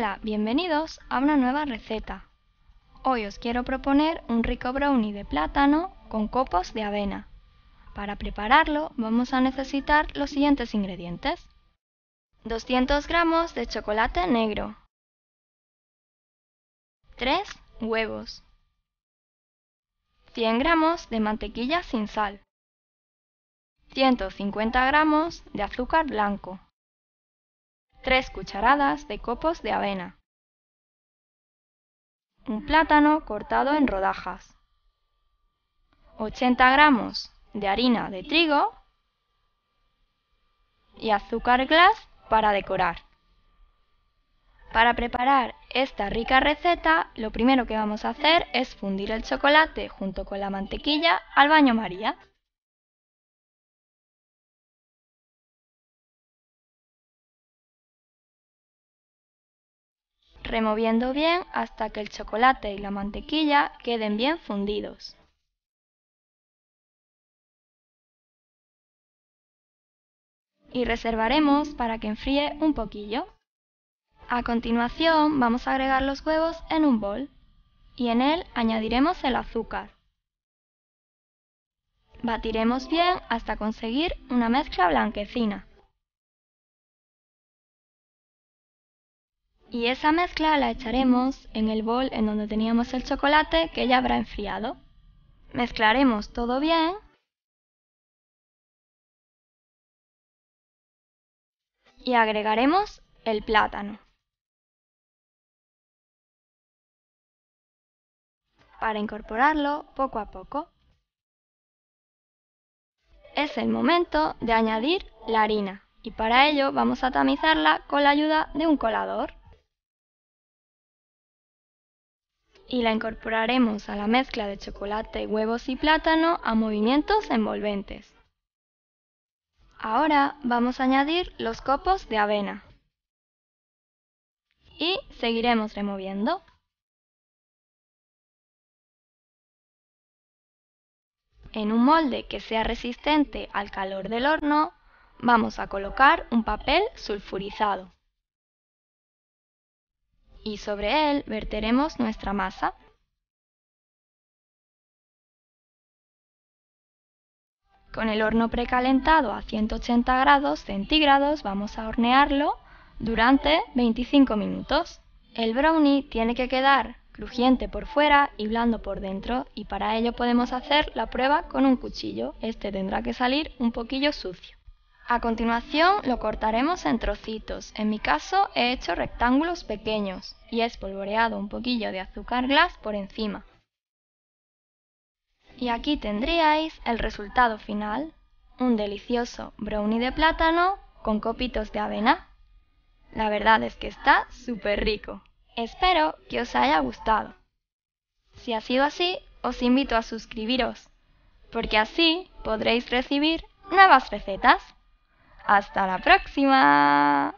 Hola, bienvenidos a una nueva receta. Hoy os quiero proponer un rico brownie de plátano con copos de avena. Para prepararlo vamos a necesitar los siguientes ingredientes. 200 gramos de chocolate negro. 3 huevos. 100 gramos de mantequilla sin sal. 150 gramos de azúcar blanco. 3 cucharadas de copos de avena, un plátano cortado en rodajas, 80 gramos de harina de trigo y azúcar glass para decorar. Para preparar esta rica receta, lo primero que vamos a hacer es fundir el chocolate junto con la mantequilla al baño María. removiendo bien hasta que el chocolate y la mantequilla queden bien fundidos. Y reservaremos para que enfríe un poquillo. A continuación vamos a agregar los huevos en un bol y en él añadiremos el azúcar. Batiremos bien hasta conseguir una mezcla blanquecina. y esa mezcla la echaremos en el bol en donde teníamos el chocolate que ya habrá enfriado. Mezclaremos todo bien y agregaremos el plátano. Para incorporarlo poco a poco. Es el momento de añadir la harina y para ello vamos a tamizarla con la ayuda de un colador. y la incorporaremos a la mezcla de chocolate, huevos y plátano a movimientos envolventes. Ahora vamos a añadir los copos de avena. Y seguiremos removiendo. En un molde que sea resistente al calor del horno, vamos a colocar un papel sulfurizado y sobre él verteremos nuestra masa Con el horno precalentado a 180 grados centígrados vamos a hornearlo durante 25 minutos. El brownie tiene que quedar crujiente por fuera y blando por dentro y para ello podemos hacer la prueba con un cuchillo. Este tendrá que salir un poquillo sucio. A continuación lo cortaremos en trocitos, en mi caso he hecho rectángulos pequeños y he espolvoreado un poquillo de azúcar glas por encima. Y aquí tendríais el resultado final, un delicioso brownie de plátano con copitos de avena. La verdad es que está súper rico. Espero que os haya gustado. Si ha sido así, os invito a suscribiros, porque así podréis recibir nuevas recetas. Hasta la próxima.